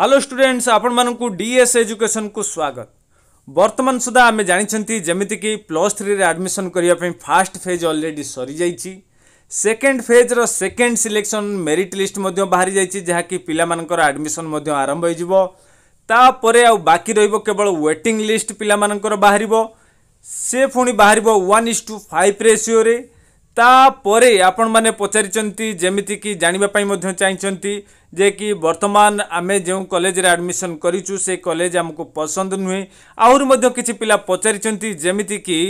Hello students ଆପଣମାନଙ୍କୁ D S ଏଜୁକେସନକୁ ସ୍ୱାଗତ ବର୍ତ୍ତମାନ ସୁଦ୍ଧା ଆମେ ଜାଣିଛନ୍ତି ଯେମିତିକି ପ୍ଲସ୍ ଥ୍ରୀରେ ଆଡ଼ମିସନ୍ କରିବା ପାଇଁ ଫାର୍ଷ୍ଟ ଫେଜ୍ ଅଲରେଡ଼ି ସରିଯାଇଛି ସେକେଣ୍ଡ ଫେଜ୍ର ସେକେଣ୍ଡ ସିଲେକ୍ସନ୍ ମେରିଟ୍ ଲିଷ୍ଟ ମଧ୍ୟ ବାହାରି ଯାଇଛି ଯାହାକି ପିଲାମାନଙ୍କର ଆଡ଼ମିସନ୍ ମଧ୍ୟ ଆରମ୍ଭ ହୋଇଯିବ ତାପରେ ଆଉ ବାକି ରହିବ କେବଳ ୱେଟିଂ ଲିଷ୍ଟ ପିଲାମାନଙ୍କର ବାହାରିବ ସେ ପୁଣି ବାହାରିବ ୱାନ୍ ଇସ୍ ଟୁ ଫାଇଭ୍ ରେସିଓରେ ତାପରେ ଆପଣମାନେ ପଚାରିଛନ୍ତି ଯେମିତିକି ଜାଣିବା ପାଇଁ ମଧ୍ୟ ଚାହିଁଛନ୍ତି जे कि वर्तमान आम जो कलेज आडमिशन करेज आमको पसंद नुहे आहरी पिला पचारिंटी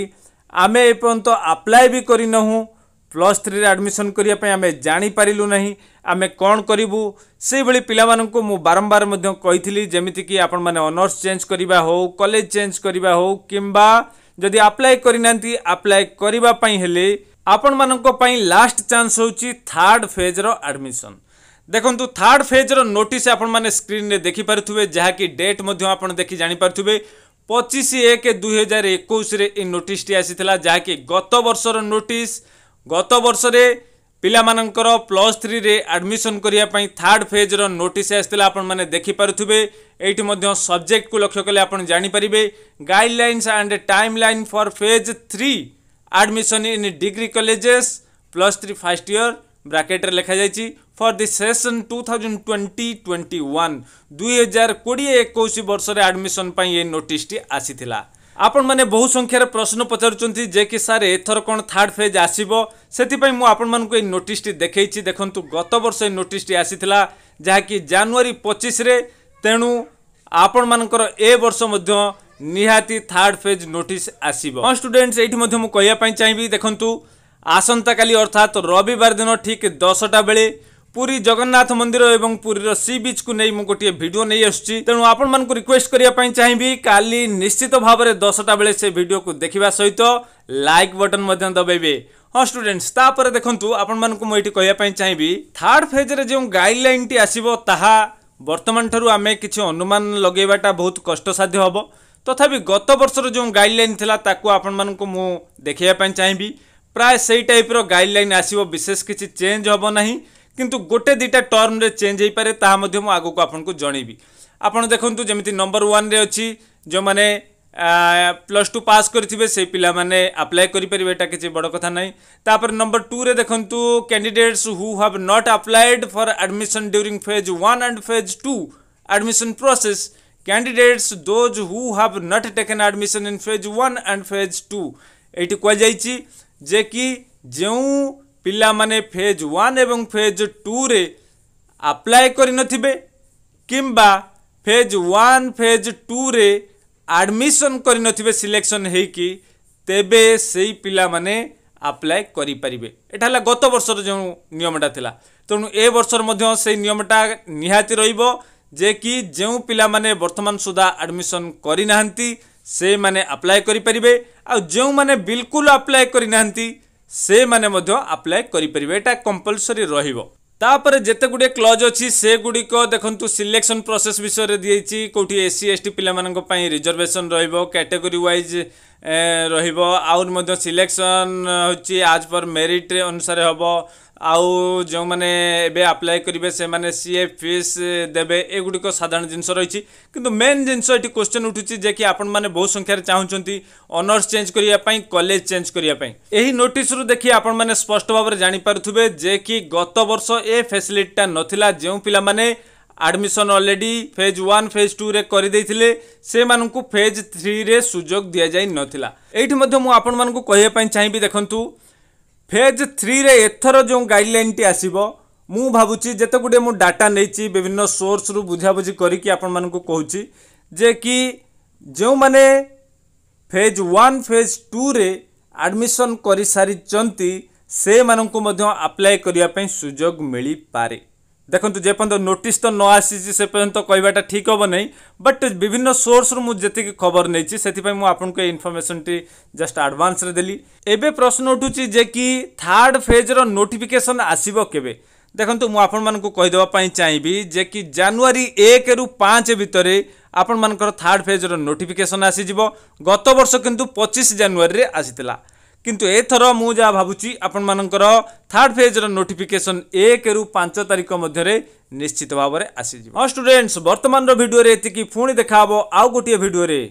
आम एपर्त आप्लाय भी करूँ प्लस थ्री आडमिशन करने जापरलुना आम कौन करूँ से पाला बारंबार जमीक आपनर्स चेज करवा हो कलेज चेज करवा हौ कि जदि आप्लाय करना आप्लाय करने आपण मानी लास्ट चान्स हो थार्ड फेज्र आडमिशन ଦେଖନ୍ତୁ ଥାର୍ଡ଼ ଫେଜ୍ର ନୋଟିସ୍ ଆପଣମାନେ ସ୍କ୍ରିନ୍ରେ ଦେଖିପାରୁଥିବେ ଯାହାକି ଡେଟ୍ ମଧ୍ୟ ଆପଣ ଦେଖି ଜାଣିପାରୁଥିବେ ପଚିଶ ଏକ ଦୁଇହଜାର ଏକୋଇଶରେ ଏ ନୋଟିସ୍ଟି ଆସିଥିଲା ଯାହାକି ଗତ ବର୍ଷର ନୋଟିସ୍ ଗତ ବର୍ଷରେ ପିଲାମାନଙ୍କର ପ୍ଲସ୍ ଥ୍ରୀରେ ଆଡ଼ମିସନ୍ କରିବା ପାଇଁ ଥାର୍ଡ଼ ଫେଜ୍ର ନୋଟିସ୍ ଆସିଥିଲା ଆପଣମାନେ ଦେଖିପାରୁଥିବେ ଏଇଠି ମଧ୍ୟ ସବଜେକ୍ଟକୁ ଲକ୍ଷ୍ୟ କଲେ ଆପଣ ଜାଣିପାରିବେ guidelines and timeline for phase three admission in degree colleges plus three first year ବ୍ରାକେଟ୍ରେ ଲେଖାଯାଇଛି for the session two thousand twenty twenty one ଦୁଇହଜାର କୋଡ଼ିଏ ଏକୋଇଶ ବର୍ଷରେ ଆଡ଼ମିସନ୍ ପାଇଁ ଏହି ନୋଟିସ୍ଟି ଆସିଥିଲା ଆପଣମାନେ ବହୁ ସଂଖ୍ୟାରେ ପ୍ରଶ୍ନ ପଚାରୁଛନ୍ତି ଯେ କି ସାର୍ ଏଥର କ'ଣ ଥାର୍ଡ଼ ଫେଜ୍ ଆସିବ ସେଥିପାଇଁ ମୁଁ ଆପଣମାନଙ୍କୁ ଏହି ନୋଟିସ୍ଟି ଦେଖାଇଛି ଦେଖନ୍ତୁ ଗତ ବର୍ଷ ଏହି ନୋଟିସ୍ଟି ଆସିଥିଲା ଯାହାକି ଜାନୁଆରୀ ପଚିଶରେ ତେଣୁ ଆପଣମାନଙ୍କର ଏ ବର୍ଷ ମଧ୍ୟ ନିହାତି ଥାର୍ଡ଼ ଫେଜ୍ ନୋଟିସ୍ ଆସିବ ହଁ ଷ୍ଟୁଡେଣ୍ଟସ୍ ଏଇଠି ମଧ୍ୟ ମୁଁ କହିବା ପାଇଁ ଚାହିଁବି ଦେଖନ୍ତୁ ଆସନ୍ତାକାଲି ଅର୍ଥାତ୍ ରବିବାର ଦିନ ଠିକ୍ ଦଶଟା ବେଳେ ପୁରୀ ଜଗନ୍ନାଥ ମନ୍ଦିର ଏବଂ ପୁରୀର ସି ବିଚ୍କୁ ନେଇ ମୁଁ ଗୋଟିଏ ଭିଡ଼ିଓ ନେଇ ଆସୁଛି ତେଣୁ ଆପଣମାନଙ୍କୁ ରିକ୍ୱେଷ୍ଟ କରିବା ପାଇଁ ଚାହିଁବି କାଲି ନିଶ୍ଚିତ ଭାବରେ ଦଶଟା ବେଳେ ସେ ଭିଡ଼ିଓକୁ ଦେଖିବା ସହିତ ଲାଇକ୍ ବଟନ୍ ମଧ୍ୟ ଦବାଇବେ ହଁ ଷ୍ଟୁଡେଣ୍ଟସ୍ ତାପରେ ଦେଖନ୍ତୁ ଆପଣମାନଙ୍କୁ ମୁଁ ଏଇଠି କହିବା ପାଇଁ ଚାହିଁବି ଥାର୍ଡ଼ ଫେଜ୍ରେ ଯେଉଁ ଗାଇଡ଼ଲାଇନ୍ଟି ଆସିବ ତାହା ବର୍ତ୍ତମାନଠାରୁ ଆମେ କିଛି ଅନୁମାନ ଲଗାଇବାଟା ବହୁତ କଷ୍ଟସାଧ୍ୟ ହେବ ତଥାପି ଗତ ବର୍ଷର ଯେଉଁ ଗାଇଡ଼ଲାଇନ୍ ଥିଲା ତାକୁ ଆପଣମାନଙ୍କୁ ମୁଁ ଦେଖାଇବା ପାଇଁ ଚାହିଁବି ପ୍ରାୟ ସେଇ ଟାଇପ୍ର ଗାଇଡ଼ଲାଇନ୍ ଆସିବ ବିଶେଷ କିଛି ଚେଞ୍ଜ ହେବ ନାହିଁ କିନ୍ତୁ ଗୋଟେ ଦୁଇଟା ଟର୍ମରେ ଚେଞ୍ଜ ହୋଇପାରେ ତାହା ମଧ୍ୟ ମୁଁ ଆଗକୁ ଆପଣଙ୍କୁ ଜଣେଇବି ଆପଣ ଦେଖନ୍ତୁ ଯେମିତି ନମ୍ବର ୱାନ୍ରେ ଅଛି ଯେଉଁମାନେ ପ୍ଲସ୍ ଟୁ ପାସ୍ କରିଥିବେ ସେଇ ପିଲାମାନେ ଆପ୍ଲାଏ କରିପାରିବେ ଏଇଟା କିଛି ବଡ଼ କଥା ନାହିଁ ତାପରେ ନମ୍ବର ଟୁରେ ଦେଖନ୍ତୁ candidates who have not applied for admission during phase one and phase two admission process candidates those who have not taken admission in phase one and phase two ଏଇଠି କୁହାଯାଇଛି ଯେ କି ଯେଉଁ ପିଲାମାନେ ଫେଜ୍ ୱାନ୍ ଏବଂ phase ଟୁରେ apply କରିନଥିବେ କିମ୍ବା ଫେଜ୍ ୱାନ୍ ଫେଜ୍ ଟୁରେ ଆଡ଼ମିସନ୍ କରିନଥିବେ ସିଲେକ୍ସନ୍ ହେଇକି ତେବେ ସେଇ ପିଲାମାନେ ଆପ୍ଲାଏ କରିପାରିବେ ଏଇଟା ହେଲା ଗତ ବର୍ଷର ଯେଉଁ ନିୟମଟା ଥିଲା ତେଣୁ ଏ ବର୍ଷର ମଧ୍ୟ ସେଇ ନିୟମଟା ନିହାତି ରହିବ ଯେ କି ଯେଉଁ ପିଲାମାନେ ବର୍ତ୍ତମାନ ସୁଦ୍ଧା ଆଡ଼ମିସନ୍ କରିନାହାନ୍ତି से मैंने अप्लाय करेंगे बिलकुल अप्लाय करना से माने अप्लाय करेंगे यहाँ कंपलसरी र तापर जिते गुड़े क्लज अच्छी से गुड़िक देखूँ सिलेक्शन प्रोसेस विषय दी दे कौटी एस सी एस टी पे रिजर्वेशन रैटेगोरी व्वज ରହିବ ଆହୁରି ମଧ୍ୟ ସିଲେକ୍ସନ୍ ହେଉଛି ଆଜ୍ ପର୍ ମେରିଟ୍ ଅନୁସାରେ ହେବ ଆଉ ଯେଉଁମାନେ ଏବେ ଆପ୍ଲାଏ କରିବେ ସେମାନେ ସିଏ ଫିସ୍ ଦେବେ ଏଗୁଡ଼ିକ ସାଧାରଣ ଜିନିଷ ରହିଛି କିନ୍ତୁ ମେନ୍ ଜିନିଷ ଏଠି କ୍ୱେଶ୍ଚନ୍ ଉଠୁଛି ଯେ କି ଆପଣମାନେ ବହୁତ ସଂଖ୍ୟାରେ ଚାହୁଁଛନ୍ତି ଅନର୍ସ ଚେଞ୍ଜ କରିବା ପାଇଁ କଲେଜ ଚେଞ୍ଜ କରିବା ପାଇଁ ଏହି ନୋଟିସ୍ରୁ ଦେଖି ଆପଣମାନେ ସ୍ପଷ୍ଟ ଭାବରେ ଜାଣିପାରୁଥିବେ ଯେ କି ଗତ ବର୍ଷ ଏ ଫ୍ୟାସିଲିଟିଟା ନଥିଲା ଯେଉଁ ପିଲାମାନେ admission already phase one phase ଟୁରେ କରିଦେଇଥିଲେ ସେମାନଙ୍କୁ ଫେଜ୍ ଥ୍ରୀରେ ସୁଯୋଗ ଦିଆଯାଇନଥିଲା ଏଇଠି ମଧ୍ୟ ମୁଁ ଆପଣମାନଙ୍କୁ କହିବା ପାଇଁ ଚାହିଁବି ଦେଖନ୍ତୁ ଫେଜ୍ ଥ୍ରୀରେ ଏଥର ଯେଉଁ ଗାଇଡ଼ଲାଇନ୍ଟି ଆସିବ ମୁଁ ଭାବୁଛି ଯେତେଗୁଡ଼ିଏ ମୁଁ ଡାଟା ନେଇଛି ବିଭିନ୍ନ ସୋର୍ସରୁ ବୁଝାବୁଝି କରିକି ଆପଣମାନଙ୍କୁ କହୁଛି ଯେ କି ଯେଉଁମାନେ ଫେଜ୍ ୱାନ୍ ଫେଜ୍ ଟୁରେ ଆଡ଼ମିସନ କରିସାରିଛନ୍ତି ସେମାନଙ୍କୁ ମଧ୍ୟ ଆପ୍ଲାଏ କରିବା ପାଇଁ ସୁଯୋଗ ମିଳିପାରେ ଦେଖନ୍ତୁ ଯେପର୍ଯ୍ୟନ୍ତ ନୋଟିସ୍ ତ ନ ଆସିଛି ସେ ପର୍ଯ୍ୟନ୍ତ କହିବାଟା ଠିକ୍ ହେବ ନାହିଁ ବଟ୍ ବିଭିନ୍ନ ସୋର୍ସରୁ ମୁଁ ଯେତିକି ଖବର ନେଇଛି ସେଥିପାଇଁ ମୁଁ ଆପଣଙ୍କୁ ଏ ଇନଫର୍ମେସନ୍ଟି ଜଷ୍ଟ ଆଡ଼ଭାନ୍ସରେ ଦେଲି ଏବେ ପ୍ରଶ୍ନ ଉଠୁଛି ଯେ କି ଥାର୍ଡ଼ ଫେଜ୍ର ନୋଟିଫିକେସନ୍ ଆସିବ କେବେ ଦେଖନ୍ତୁ ମୁଁ ଆପଣମାନଙ୍କୁ କହିଦେବା ପାଇଁ ଚାହିଁବି ଯେ କି ଜାନୁଆରୀ ଏକରୁ ପାଞ୍ଚ ଭିତରେ ଆପଣମାନଙ୍କର ଥାର୍ଡ଼ ଫେଜ୍ର ନୋଟିଫିକେସନ୍ ଆସିଯିବ ଗତ ବର୍ଷ କିନ୍ତୁ ପଚିଶ ଜାନୁଆରୀରେ ଆସିଥିଲା কিন্তু এතර মুজা ভাবুছি আপন মাননকৰ থাৰ্ড ফেজৰ নোটিফিকেশন 1/5 তাৰিখৰ মদ্যৰে নিশ্চিতভাৱে আহিজিব। অল স্টুডেন্টস বৰ্তমানৰ ভিডিঅ'ৰে এতি কি ফোন দেখাব আৰু গটিয়া ভিডিঅ'ৰে